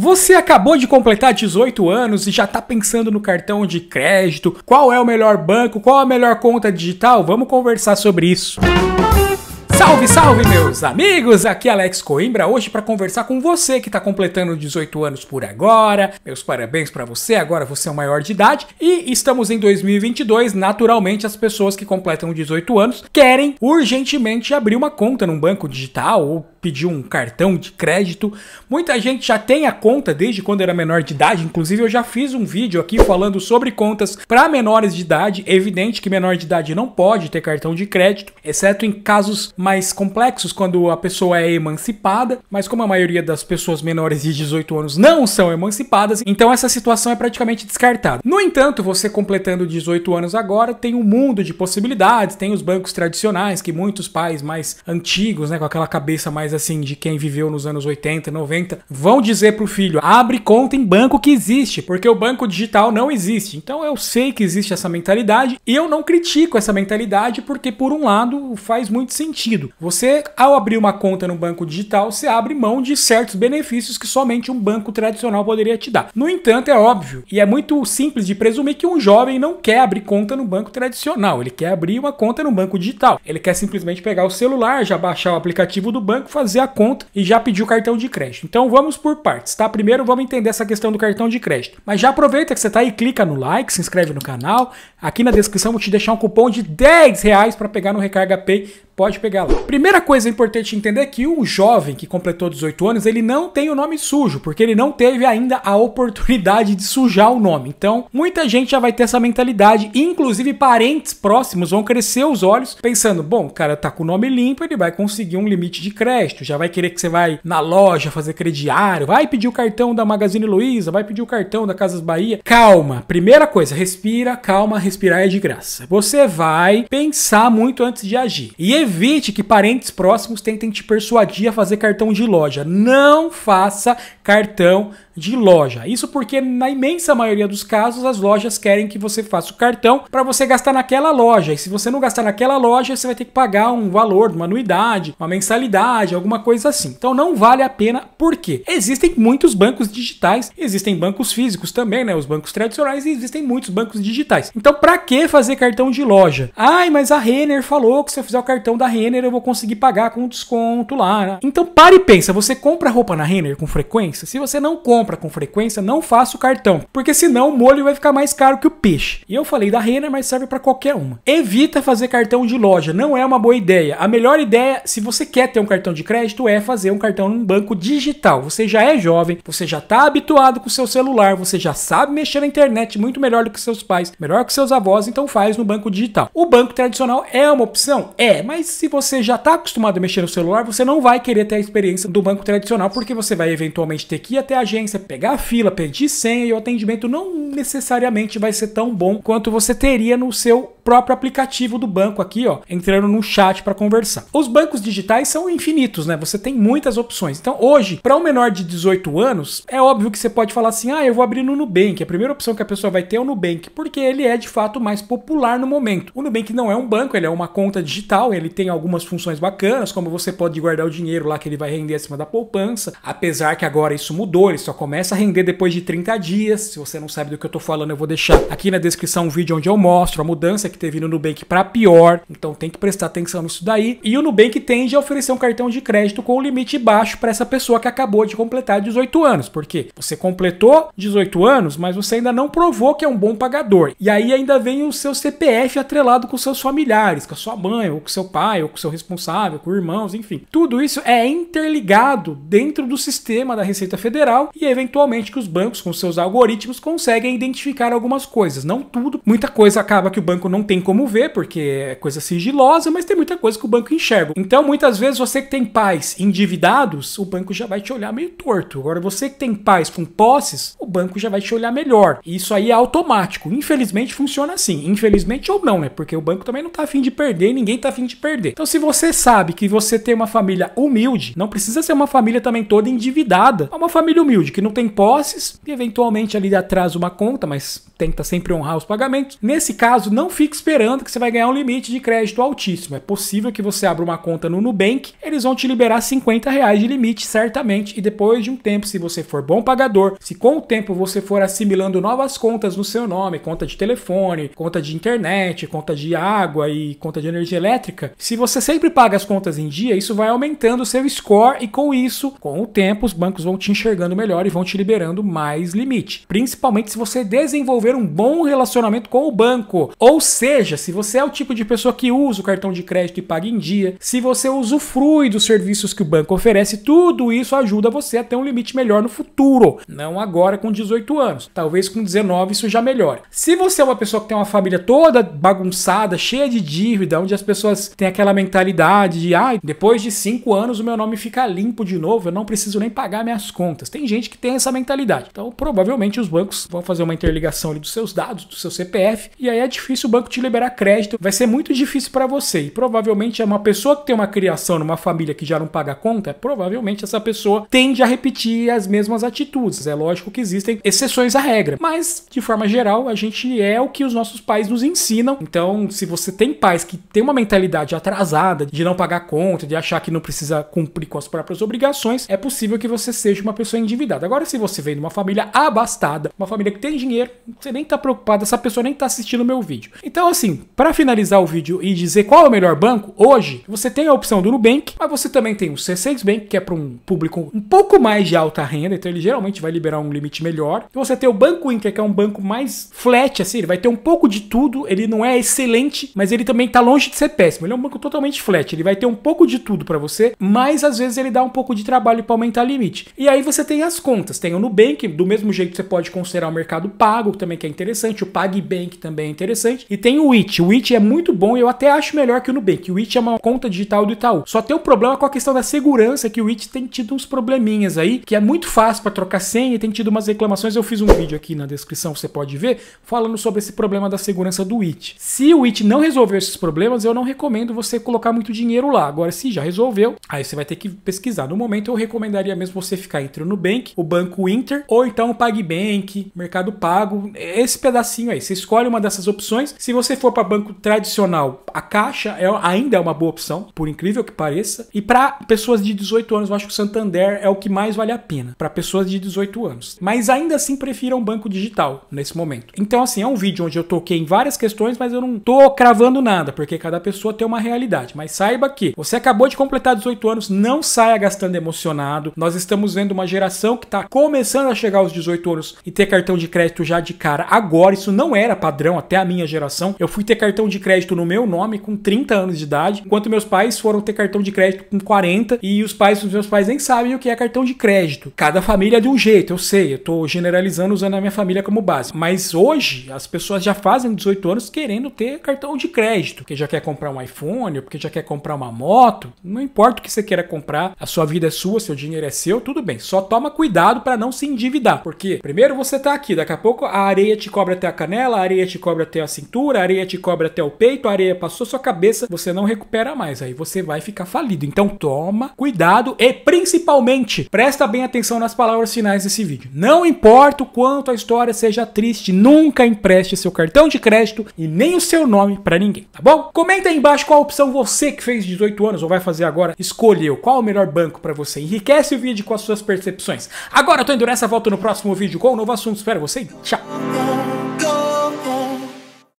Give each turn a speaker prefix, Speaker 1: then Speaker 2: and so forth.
Speaker 1: Você acabou de completar 18 anos e já está pensando no cartão de crédito? Qual é o melhor banco? Qual a melhor conta digital? Vamos conversar sobre isso. Música Salve, salve, meus amigos! Aqui é Alex Coimbra, hoje para conversar com você que está completando 18 anos por agora. Meus parabéns para você, agora você é o maior de idade. E estamos em 2022, naturalmente as pessoas que completam 18 anos querem urgentemente abrir uma conta num banco digital ou pedir um cartão de crédito. Muita gente já tem a conta desde quando era menor de idade, inclusive eu já fiz um vídeo aqui falando sobre contas para menores de idade. É evidente que menor de idade não pode ter cartão de crédito, exceto em casos mais mais complexos quando a pessoa é emancipada, mas como a maioria das pessoas menores de 18 anos não são emancipadas, então essa situação é praticamente descartada. No entanto, você completando 18 anos agora tem um mundo de possibilidades, tem os bancos tradicionais que muitos pais mais antigos, né, com aquela cabeça mais assim de quem viveu nos anos 80, 90, vão dizer pro filho: "Abre conta em banco que existe", porque o banco digital não existe. Então eu sei que existe essa mentalidade e eu não critico essa mentalidade porque por um lado faz muito sentido sentido. Você, ao abrir uma conta no banco digital, você abre mão de certos benefícios que somente um banco tradicional poderia te dar. No entanto, é óbvio e é muito simples de presumir que um jovem não quer abrir conta no banco tradicional, ele quer abrir uma conta no banco digital. Ele quer simplesmente pegar o celular, já baixar o aplicativo do banco, fazer a conta e já pedir o cartão de crédito. Então vamos por partes, tá? Primeiro vamos entender essa questão do cartão de crédito. Mas já aproveita que você tá aí, clica no like, se inscreve no canal. Aqui na descrição vou te deixar um cupom de 10 reais para pegar no Recarga Pay pode pegar lá. Primeira coisa importante entender é que o jovem que completou 18 anos, ele não tem o nome sujo, porque ele não teve ainda a oportunidade de sujar o nome. Então, muita gente já vai ter essa mentalidade, inclusive parentes próximos vão crescer os olhos pensando, bom, o cara tá com o nome limpo, ele vai conseguir um limite de crédito, já vai querer que você vai na loja fazer crediário, vai pedir o cartão da Magazine Luiza, vai pedir o cartão da Casas Bahia. Calma, primeira coisa, respira, calma, respirar é de graça. Você vai pensar muito antes de agir. E Evite que parentes próximos tentem te persuadir a fazer cartão de loja. Não faça cartão de loja. Isso porque, na imensa maioria dos casos, as lojas querem que você faça o cartão para você gastar naquela loja. E se você não gastar naquela loja, você vai ter que pagar um valor, uma anuidade, uma mensalidade, alguma coisa assim. Então não vale a pena, porque existem muitos bancos digitais, existem bancos físicos também, né? Os bancos tradicionais e existem muitos bancos digitais. Então, para que fazer cartão de loja? Ai, mas a Renner falou que se eu fizer o cartão da Renner eu vou conseguir pagar com desconto lá. Né? Então pare e pensa, você compra roupa na Renner com frequência? Se você não compra com frequência, não faça o cartão, porque senão o molho vai ficar mais caro que o peixe. E eu falei da Renner, mas serve para qualquer uma. Evita fazer cartão de loja, não é uma boa ideia. A melhor ideia, se você quer ter um cartão de crédito, é fazer um cartão num banco digital. Você já é jovem, você já está habituado com o seu celular, você já sabe mexer na internet muito melhor do que seus pais, melhor que seus avós, então faz no banco digital. O banco tradicional é uma opção? É, mas se você já está acostumado a mexer no celular, você não vai querer ter a experiência do banco tradicional, porque você vai eventualmente ter que ir até a agência, pegar a fila, pedir senha e o atendimento não necessariamente vai ser tão bom quanto você teria no seu próprio aplicativo do banco aqui, ó, entrando no chat para conversar. Os bancos digitais são infinitos, né? Você tem muitas opções. Então, hoje, para um menor de 18 anos, é óbvio que você pode falar assim: "Ah, eu vou abrir no Nubank". A primeira opção que a pessoa vai ter é o Nubank, porque ele é de fato mais popular no momento. O Nubank não é um banco, ele é uma conta digital, ele ele tem algumas funções bacanas, como você pode guardar o dinheiro lá que ele vai render acima da poupança, apesar que agora isso mudou, ele só começa a render depois de 30 dias. Se você não sabe do que eu tô falando, eu vou deixar aqui na descrição um vídeo onde eu mostro a mudança que teve no Nubank para pior, então tem que prestar atenção nisso daí. E o Nubank tende a oferecer um cartão de crédito com um limite baixo para essa pessoa que acabou de completar 18 anos, porque você completou 18 anos, mas você ainda não provou que é um bom pagador. E aí ainda vem o seu CPF atrelado com seus familiares, com a sua mãe ou com seu pai pai, ou com seu responsável, com irmãos, enfim. Tudo isso é interligado dentro do sistema da Receita Federal e eventualmente que os bancos com seus algoritmos conseguem identificar algumas coisas, não tudo. Muita coisa acaba que o banco não tem como ver porque é coisa sigilosa, mas tem muita coisa que o banco enxerga. Então, muitas vezes você que tem pais endividados, o banco já vai te olhar meio torto. Agora você que tem pais com posses, o banco já vai te olhar melhor. Isso aí é automático. Infelizmente funciona assim. Infelizmente ou não, né? Porque o banco também não tá afim de perder, ninguém tá afim de perder perder. Então, se você sabe que você tem uma família humilde, não precisa ser uma família também toda endividada, é uma família humilde que não tem posses e eventualmente ali atrasa uma conta, mas tenta sempre honrar os pagamentos. Nesse caso, não fique esperando que você vai ganhar um limite de crédito altíssimo. É possível que você abra uma conta no Nubank, eles vão te liberar 50 reais de limite, certamente, e depois de um tempo, se você for bom pagador, se com o tempo você for assimilando novas contas no seu nome, conta de telefone, conta de internet, conta de água e conta de energia elétrica, se você sempre paga as contas em dia, isso vai aumentando o seu score e com isso, com o tempo, os bancos vão te enxergando melhor e vão te liberando mais limite. Principalmente se você desenvolver um bom relacionamento com o banco. Ou seja, se você é o tipo de pessoa que usa o cartão de crédito e paga em dia, se você usufrui dos serviços que o banco oferece, tudo isso ajuda você a ter um limite melhor no futuro. Não agora com 18 anos. Talvez com 19 isso já melhore. Se você é uma pessoa que tem uma família toda bagunçada, cheia de dívida, onde as pessoas têm aquela mentalidade de, ah, depois de cinco anos o meu nome fica limpo de novo, eu não preciso nem pagar minhas contas. Tem gente que tem essa mentalidade. Então, provavelmente os bancos vão fazer uma interligação ali dos seus dados, do seu CPF, e aí é difícil o banco te liberar crédito. Vai ser muito difícil para você. E provavelmente é uma pessoa que tem uma criação numa família que já não paga conta, provavelmente essa pessoa tende a repetir as mesmas atitudes. É lógico que existem exceções à regra, mas de forma geral, a gente é o que os nossos pais nos ensinam. Então, se você tem pais que têm uma mentalidade atrasada, de não pagar conta, de achar que não precisa cumprir com as próprias obrigações, é possível que você seja uma pessoa endividada. Agora, se você vem de uma família abastada, uma família que tem dinheiro, você nem tá preocupado, essa pessoa nem tá assistindo o meu vídeo. Então, assim, para finalizar o vídeo e dizer qual é o melhor banco, hoje você tem a opção do Nubank, mas você também tem o C6 Bank, que é para um público um pouco mais de alta renda, então ele geralmente vai liberar um limite melhor. você tem o Banco Inter, que é um banco mais flat, assim, ele vai ter um pouco de tudo, ele não é excelente, mas ele também tá longe de ser péssimo. Ele é um público totalmente flat. Ele vai ter um pouco de tudo para você, mas às vezes ele dá um pouco de trabalho para aumentar limite. E aí você tem as contas. Tem o Nubank, do mesmo jeito que você pode considerar o mercado pago, também que é interessante. O PagBank também é interessante. E tem o It. O It é muito bom e eu até acho melhor que o Nubank. O It é uma conta digital do Itaú. Só tem o um problema com a questão da segurança, que o It tem tido uns probleminhas aí, que é muito fácil para trocar senha e tem tido umas reclamações. Eu fiz um vídeo aqui na descrição, você pode ver, falando sobre esse problema da segurança do It. Se o It não resolver esses problemas, eu não recomendo você colocar muito dinheiro lá. Agora, se já resolveu, aí você vai ter que pesquisar. No momento, eu recomendaria mesmo você ficar entre o Nubank, o Banco Inter, ou então o PagBank, Mercado Pago, esse pedacinho aí. Você escolhe uma dessas opções. Se você for para banco tradicional, a Caixa é, ainda é uma boa opção, por incrível que pareça. E para pessoas de 18 anos, eu acho que o Santander é o que mais vale a pena, para pessoas de 18 anos. Mas ainda assim, prefiram um banco digital nesse momento. Então, assim, é um vídeo onde eu toquei em várias questões, mas eu não tô cravando nada, porque cada pessoa tem uma uma realidade. Mas saiba que você acabou de completar 18 anos, não saia gastando emocionado. Nós estamos vendo uma geração que está começando a chegar aos 18 anos e ter cartão de crédito já de cara agora. Isso não era padrão até a minha geração. Eu fui ter cartão de crédito no meu nome com 30 anos de idade, enquanto meus pais foram ter cartão de crédito com 40 e os pais dos meus pais nem sabem o que é cartão de crédito. Cada família é de um jeito, eu sei, eu estou generalizando usando a minha família como base. Mas hoje as pessoas já fazem 18 anos querendo ter cartão de crédito, que já quer comprar um iPhone ou porque já quer comprar uma moto, não importa o que você queira comprar, a sua vida é sua, seu dinheiro é seu, tudo bem. Só toma cuidado para não se endividar, porque primeiro você tá aqui, daqui a pouco a areia te cobra até a canela, a areia te cobra até a cintura, a areia te cobra até o peito, a areia passou sua cabeça, você não recupera mais, aí você vai ficar falido. Então toma cuidado e principalmente presta bem atenção nas palavras finais desse vídeo. Não importa o quanto a história seja triste, nunca empreste seu cartão de crédito e nem o seu nome para ninguém, tá bom? Comenta aí embaixo qual qual opção você que fez 18 anos ou vai fazer agora escolheu? Qual o melhor banco para você? Enriquece o vídeo com as suas percepções. Agora eu tô indo nessa, volto no próximo vídeo com um novo assunto. Espero você tchau!